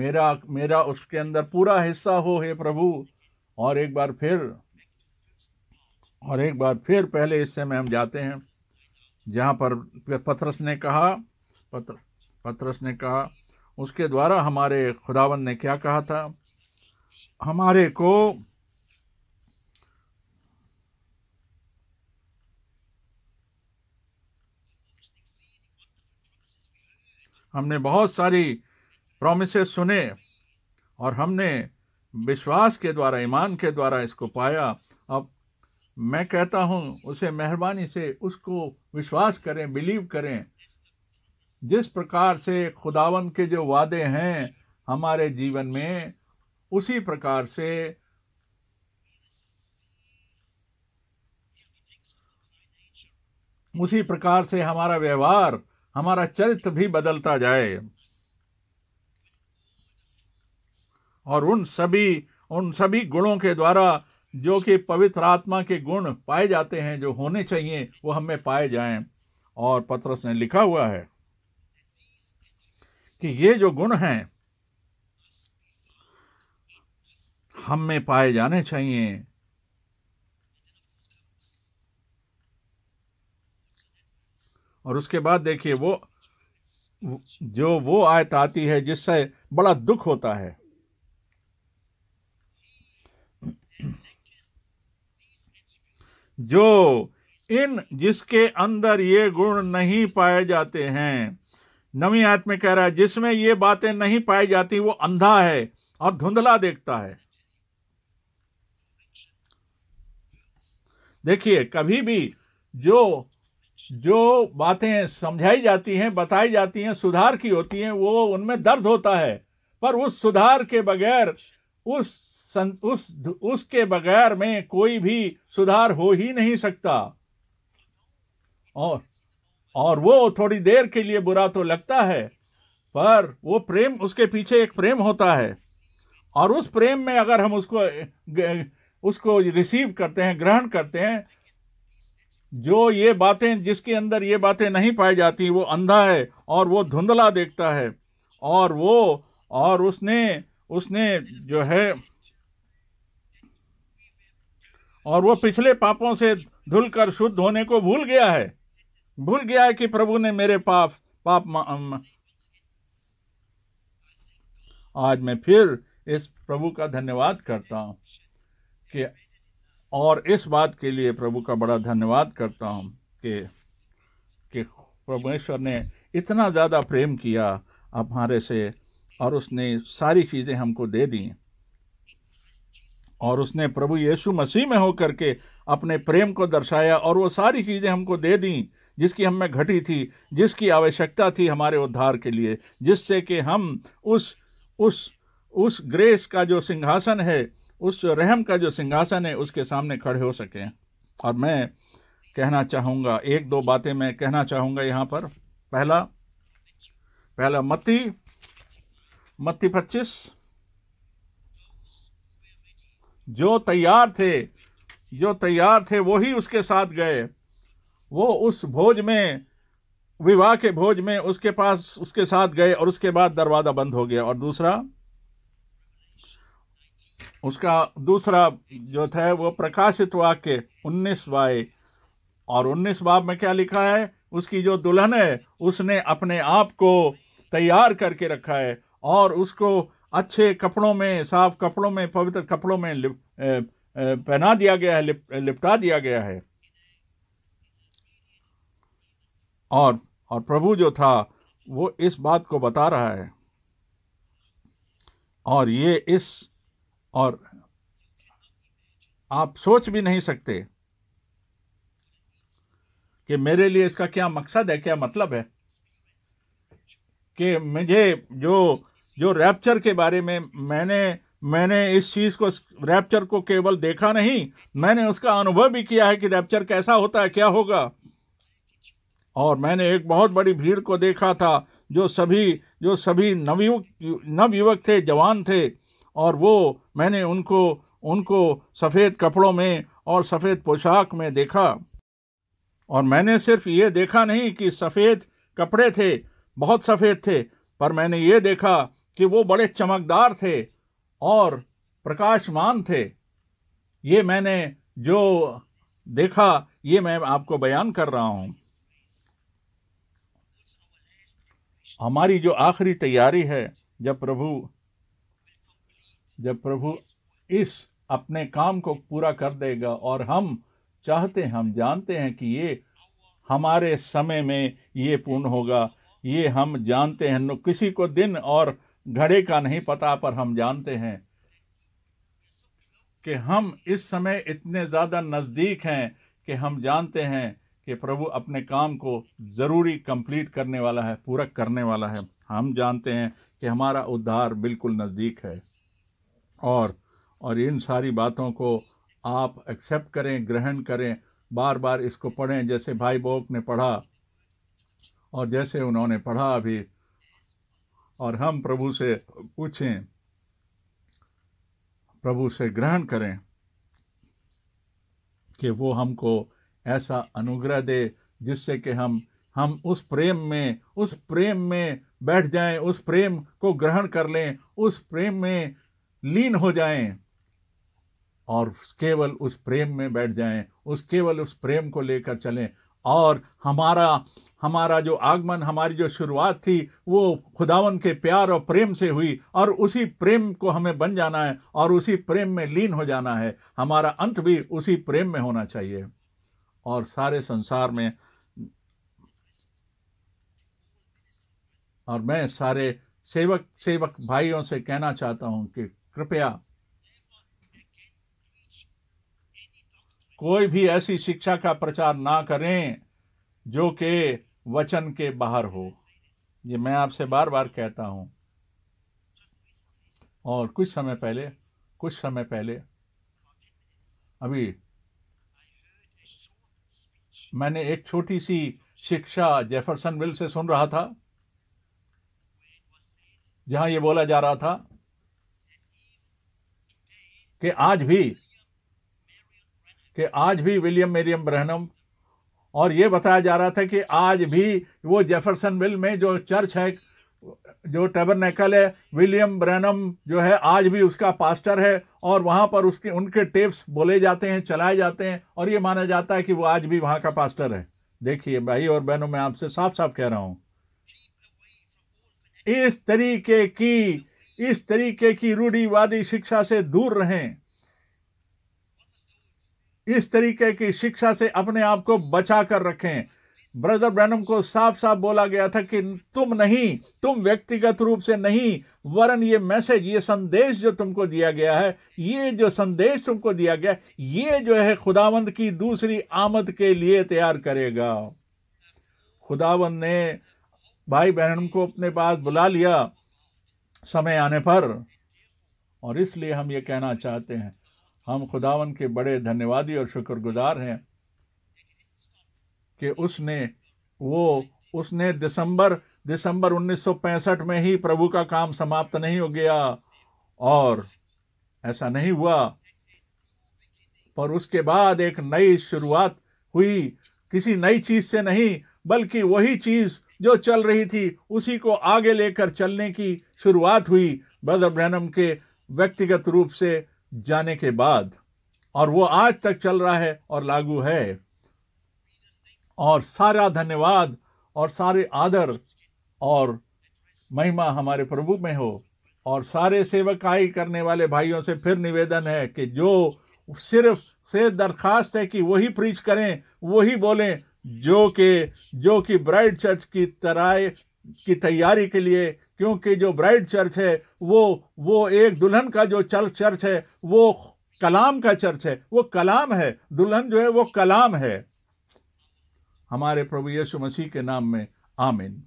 मेरा मेरा उसके अंदर पूरा हिस्सा हो हे प्रभु और एक बार फिर और एक बार फिर पहले हिस्से में हम जाते हैं जहाँ पर पथरस ने कहा पत्र पथरस ने कहा उसके द्वारा हमारे खुदावन ने क्या कहा था हमारे को हमने बहुत सारी प्रोमिसेस सुने और हमने विश्वास के द्वारा ईमान के द्वारा इसको पाया अब मैं कहता हूं उसे मेहरबानी से उसको विश्वास करें बिलीव करें जिस प्रकार से खुदावन के जो वादे हैं हमारे जीवन में उसी प्रकार से उसी प्रकार से हमारा व्यवहार हमारा चरित्र भी बदलता जाए और उन सभी उन सभी गुणों के द्वारा जो कि पवित्र आत्मा के गुण पाए जाते हैं जो होने चाहिए वो हमें पाए जाएं और पत्रस ने लिखा हुआ है कि ये जो गुण हैं हम में पाए जाने चाहिए और उसके बाद देखिए वो जो वो आयत आती है जिससे बड़ा दुख होता है जो इन जिसके अंदर ये गुण नहीं पाए जाते हैं नवी में कह रहा है जिसमें ये बातें नहीं पाई जाती वो अंधा है और धुंधला देखता है देखिए कभी भी जो जो बातें समझाई जाती हैं बताई जाती हैं सुधार की होती हैं वो उनमें दर्द होता है पर उस सुधार के बगैर उस सं, उस उसके बगैर में कोई भी सुधार हो ही नहीं सकता और और वो थोड़ी देर के लिए बुरा तो लगता है पर वो प्रेम उसके पीछे एक प्रेम होता है और उस प्रेम में अगर हम उसको उसको रिसीव करते हैं ग्रहण करते हैं जो ये बातें जिसके अंदर ये बातें नहीं पाई जाती वो अंधा है और वो धुंधला देखता है और वो और उसने उसने जो है और वो पिछले पापों से धुलकर शुद्ध होने को भूल गया है भूल गया है कि प्रभु ने मेरे पाप पाप आज मैं फिर इस प्रभु का धन्यवाद करता हूं कि और इस बात के लिए प्रभु का बड़ा धन्यवाद करता हूँ कि कि परमेश्वर ने इतना ज़्यादा प्रेम किया आप हमारे से और उसने सारी चीज़ें हमको दे दी और उसने प्रभु यीशु मसीह में होकर के अपने प्रेम को दर्शाया और वो सारी चीज़ें हमको दे दी जिसकी हमें घटी थी जिसकी आवश्यकता थी हमारे उद्धार के लिए जिससे कि हम उस उस उस ग्रेस का जो सिंहासन है उस रहम का जो सिंहासन है उसके सामने खड़े हो सकें और मैं कहना चाहूँगा एक दो बातें मैं कहना चाहूँगा यहाँ पर पहला पहला मत्ती मत्ती पच्चीस जो तैयार थे जो तैयार थे वो ही उसके साथ गए वो उस भोज में विवाह के भोज में उसके पास उसके साथ गए और उसके बाद दरवाज़ा बंद हो गया और दूसरा उसका दूसरा जो था वो प्रकाशित वाक्य उन्नीस वाय और उन्नीस बाब में क्या लिखा है उसकी जो दुल्हन है उसने अपने आप को तैयार करके रखा है और उसको अच्छे कपड़ों में साफ कपड़ों में पवित्र कपड़ों में पहना दिया गया है लिप, लिपटा दिया गया है और और प्रभु जो था वो इस बात को बता रहा है और ये इस और आप सोच भी नहीं सकते कि मेरे लिए इसका क्या मकसद है क्या मतलब है कि मुझे जो जो रैप्चर के बारे में मैंने मैंने इस चीज़ को रैप्चर को केवल देखा नहीं मैंने उसका अनुभव भी किया है कि रैप्चर कैसा होता है क्या होगा और मैंने एक बहुत बड़ी भीड़ को देखा था जो सभी जो सभी नवयुवक नवयुवक थे जवान थे और वो मैंने उनको उनको सफ़ेद कपड़ों में और सफ़ेद पोशाक में देखा और मैंने सिर्फ ये देखा नहीं कि सफ़ेद कपड़े थे बहुत सफ़ेद थे पर मैंने ये देखा कि वो बड़े चमकदार थे और प्रकाशमान थे ये मैंने जो देखा ये मैं आपको बयान कर रहा हूँ हमारी जो आखिरी तैयारी है जब प्रभु जब प्रभु इस अपने काम को पूरा कर देगा और हम चाहते हैं हम जानते हैं कि ये हमारे समय में ये पूर्ण होगा ये हम जानते हैं किसी को दिन और घड़े का नहीं पता पर हम जानते हैं कि हम इस समय इतने ज़्यादा नज़दीक हैं कि हम जानते हैं कि प्रभु अपने काम को ज़रूरी कंप्लीट करने वाला है पूरा करने वाला है हम जानते हैं कि हमारा उद्धार बिल्कुल नज़दीक है और और इन सारी बातों को आप एक्सेप्ट करें ग्रहण करें बार बार इसको पढ़ें जैसे भाई बोक ने पढ़ा और जैसे उन्होंने पढ़ा अभी और हम प्रभु से पूछें प्रभु से ग्रहण करें कि वो हमको ऐसा अनुग्रह दे जिससे कि हम हम उस प्रेम में उस प्रेम में बैठ जाएं उस प्रेम को ग्रहण कर लें उस प्रेम में लीन हो जाएं और केवल उस प्रेम में बैठ जाएं उस केवल उस प्रेम को लेकर चलें और हमारा हमारा जो आगमन हमारी जो शुरुआत थी वो खुदावन के प्यार और प्रेम से हुई और उसी प्रेम को हमें बन जाना है और उसी प्रेम में लीन हो जाना है हमारा अंत भी उसी प्रेम में होना चाहिए और सारे संसार में और मैं सारे सेवक सेवक भाइयों से कहना चाहता हूं कि कृपया कोई भी ऐसी शिक्षा का प्रचार ना करें जो कि वचन के बाहर हो ये मैं आपसे बार बार कहता हूं और कुछ समय पहले कुछ समय पहले अभी मैंने एक छोटी सी शिक्षा जेफरसन विल से सुन रहा था जहां ये बोला जा रहा था कि आज भी कि आज भी विलियम मेरियम ब्रहनम और ये बताया जा रहा था कि आज भी वो जेफरसन विल में जो चर्च है जो टेबरनेकल है विलियम ब्रैनम जो है आज भी उसका पास्टर है और वहाँ पर उसके उनके टेप्स बोले जाते हैं चलाए जाते हैं और ये माना जाता है कि वो आज भी वहाँ का पास्टर है देखिए भाई और बहनों मैं आपसे साफ साफ कह रहा हूँ इस तरीके की इस तरीके की रूढ़ीवादी शिक्षा से दूर रहें इस तरीके की शिक्षा से अपने आप को बचा कर रखें ब्रदर ब्रैनम को साफ साफ बोला गया था कि तुम नहीं तुम व्यक्तिगत रूप से नहीं वरन ये मैसेज ये संदेश जो तुमको दिया गया है ये जो संदेश तुमको दिया गया ये जो है खुदावंद की दूसरी आमद के लिए तैयार करेगा खुदावंद ने भाई बहनम को अपने पास बुला लिया समय आने पर और इसलिए हम ये कहना चाहते हैं हम खुदावन के बड़े धन्यवादी और शुक्रगुजार हैं कि उसने वो उसने दिसंबर दिसंबर 1965 में ही प्रभु का काम समाप्त नहीं हो गया और ऐसा नहीं हुआ पर उसके बाद एक नई शुरुआत हुई किसी नई चीज से नहीं बल्कि वही चीज जो चल रही थी उसी को आगे लेकर चलने की शुरुआत हुई ब्रदर ब्रैनम के व्यक्तिगत रूप से जाने के बाद और वो आज तक चल रहा है और लागू है और सारा धन्यवाद और सारे आदर और महिमा हमारे प्रभु में हो और सारे सेवकाई करने वाले भाइयों से फिर निवेदन है कि जो सिर्फ से दरखास्त है कि वही प्रीच करें वही बोलें जो कि जो कि ब्राइड चर्च की तरह की तैयारी के लिए क्योंकि जो ब्राइड चर्च है वो वो एक दुल्हन का जो चर्च चर्च है वो कलाम का चर्च है वो कलाम है दुल्हन जो है वो कलाम है हमारे प्रभु यीशु मसीह के नाम में आमिन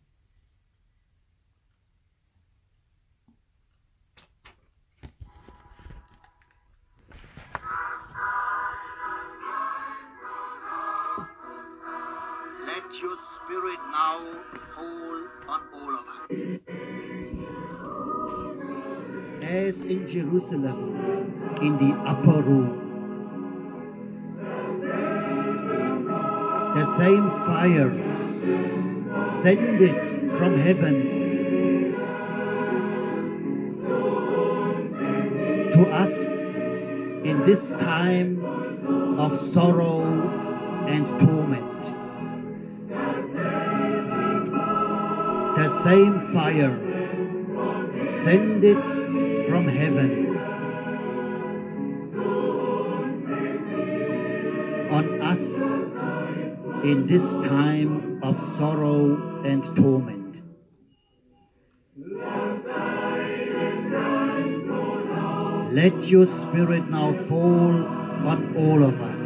Let your spirit now fall on all of us. as in Jerusalem, in the upper room. The same fire it from heaven to us in this time of sorrow and torment. The same fire send it from heaven on us in this time of sorrow and torment. Let your spirit now fall on all of us.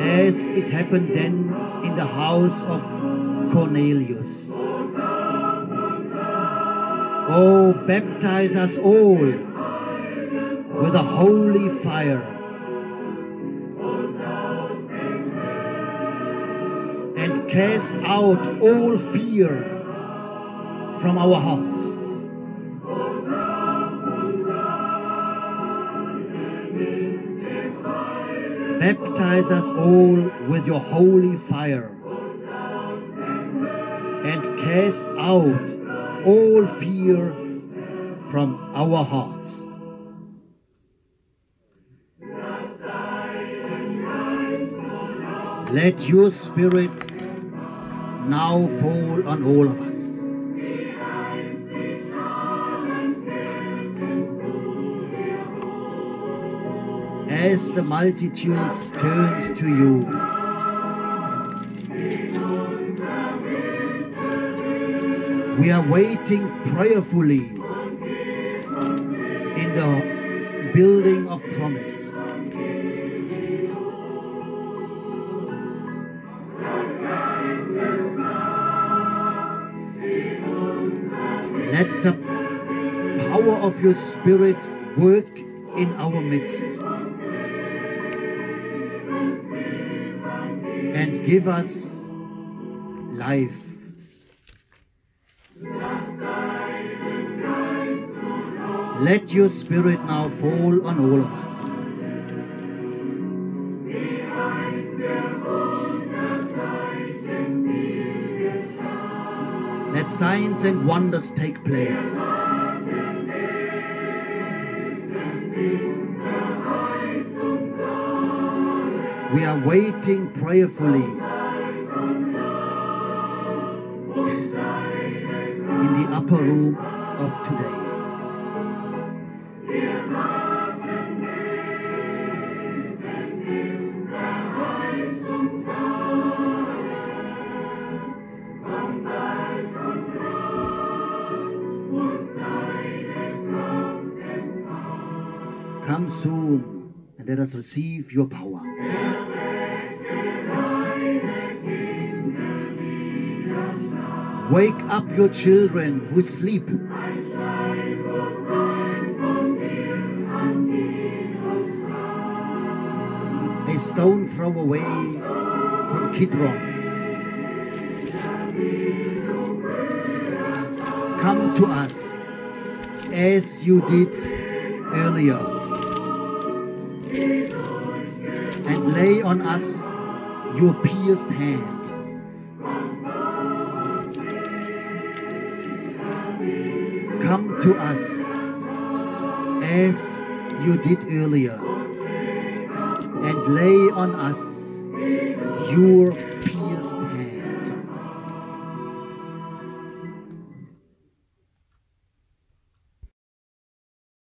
As it happened then in the house of Cornelius. Oh, baptize us all with a holy fire. And cast out all fear from our hearts. Baptize us all with your holy fire and cast out all fear from our hearts. Let your spirit now fall on all of us. As the multitudes turned to you, We are waiting prayerfully in the building of promise. Let the power of your Spirit work in our midst and give us life. Let your spirit now fall on all of us. Let signs and wonders take place. We are waiting prayerfully in the upper room of today. let us receive your power. Wake up your children who sleep. A stone throw away from Kidron. Come to us as you did earlier. Lay on us your pierced hand. Come to us as you did earlier and lay on us your